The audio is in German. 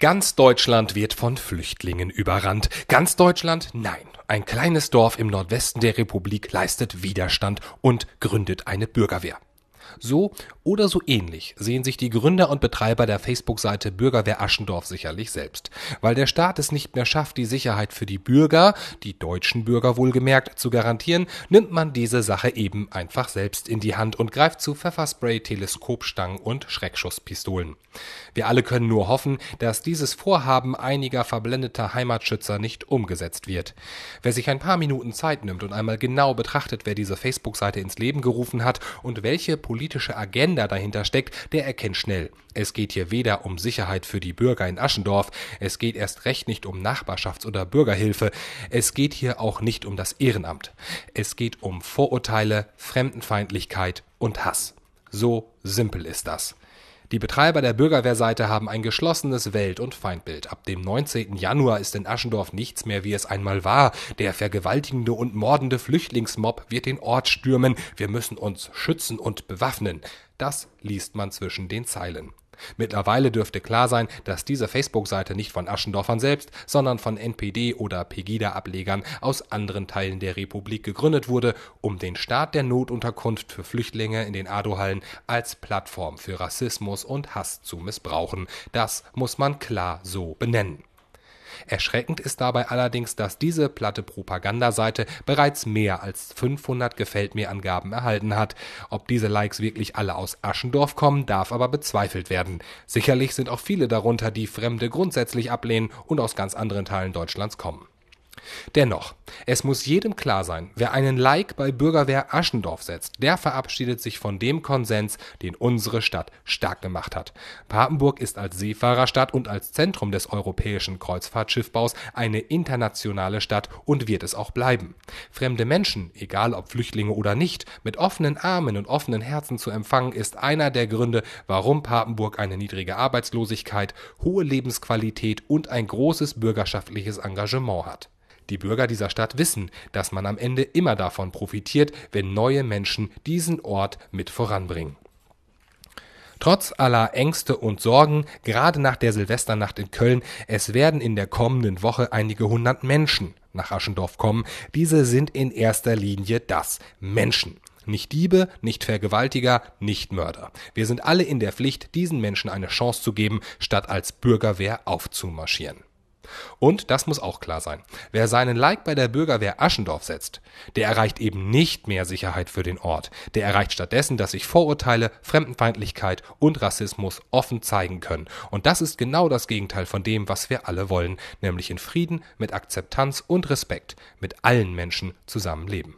Ganz Deutschland wird von Flüchtlingen überrannt. Ganz Deutschland? Nein. Ein kleines Dorf im Nordwesten der Republik leistet Widerstand und gründet eine Bürgerwehr. So oder so ähnlich sehen sich die Gründer und Betreiber der Facebook-Seite Bürgerwehr Aschendorf sicherlich selbst. Weil der Staat es nicht mehr schafft, die Sicherheit für die Bürger, die deutschen Bürger wohlgemerkt, zu garantieren, nimmt man diese Sache eben einfach selbst in die Hand und greift zu Pfefferspray, Teleskopstangen und Schreckschusspistolen. Wir alle können nur hoffen, dass dieses Vorhaben einiger verblendeter Heimatschützer nicht umgesetzt wird. Wer sich ein paar Minuten Zeit nimmt und einmal genau betrachtet, wer diese Facebook-Seite ins Leben gerufen hat und welche Politik politische Agenda dahinter steckt, der erkennt schnell. Es geht hier weder um Sicherheit für die Bürger in Aschendorf, es geht erst recht nicht um Nachbarschafts- oder Bürgerhilfe, es geht hier auch nicht um das Ehrenamt. Es geht um Vorurteile, Fremdenfeindlichkeit und Hass. So simpel ist das. Die Betreiber der Bürgerwehrseite haben ein geschlossenes Welt- und Feindbild. Ab dem 19. Januar ist in Aschendorf nichts mehr, wie es einmal war. Der vergewaltigende und mordende Flüchtlingsmob wird den Ort stürmen. Wir müssen uns schützen und bewaffnen. Das liest man zwischen den Zeilen. Mittlerweile dürfte klar sein, dass diese Facebook-Seite nicht von Aschendorfern selbst, sondern von NPD oder Pegida-Ablegern aus anderen Teilen der Republik gegründet wurde, um den Start der Notunterkunft für Flüchtlinge in den Adohallen als Plattform für Rassismus und Hass zu missbrauchen. Das muss man klar so benennen. Erschreckend ist dabei allerdings, dass diese platte Propagandaseite bereits mehr als 500 Gefällt mir Angaben erhalten hat. Ob diese Likes wirklich alle aus Aschendorf kommen, darf aber bezweifelt werden. Sicherlich sind auch viele darunter, die Fremde grundsätzlich ablehnen und aus ganz anderen Teilen Deutschlands kommen. Dennoch, es muss jedem klar sein, wer einen Like bei Bürgerwehr Aschendorf setzt, der verabschiedet sich von dem Konsens, den unsere Stadt stark gemacht hat. Papenburg ist als Seefahrerstadt und als Zentrum des europäischen Kreuzfahrtschiffbaus eine internationale Stadt und wird es auch bleiben. Fremde Menschen, egal ob Flüchtlinge oder nicht, mit offenen Armen und offenen Herzen zu empfangen, ist einer der Gründe, warum Papenburg eine niedrige Arbeitslosigkeit, hohe Lebensqualität und ein großes bürgerschaftliches Engagement hat. Die Bürger dieser Stadt wissen, dass man am Ende immer davon profitiert, wenn neue Menschen diesen Ort mit voranbringen. Trotz aller Ängste und Sorgen, gerade nach der Silvesternacht in Köln, es werden in der kommenden Woche einige hundert Menschen nach Aschendorf kommen. Diese sind in erster Linie das Menschen. Nicht Diebe, nicht Vergewaltiger, nicht Mörder. Wir sind alle in der Pflicht, diesen Menschen eine Chance zu geben, statt als Bürgerwehr aufzumarschieren. Und das muss auch klar sein. Wer seinen Like bei der Bürgerwehr Aschendorf setzt, der erreicht eben nicht mehr Sicherheit für den Ort. Der erreicht stattdessen, dass sich Vorurteile, Fremdenfeindlichkeit und Rassismus offen zeigen können. Und das ist genau das Gegenteil von dem, was wir alle wollen, nämlich in Frieden, mit Akzeptanz und Respekt mit allen Menschen zusammenleben.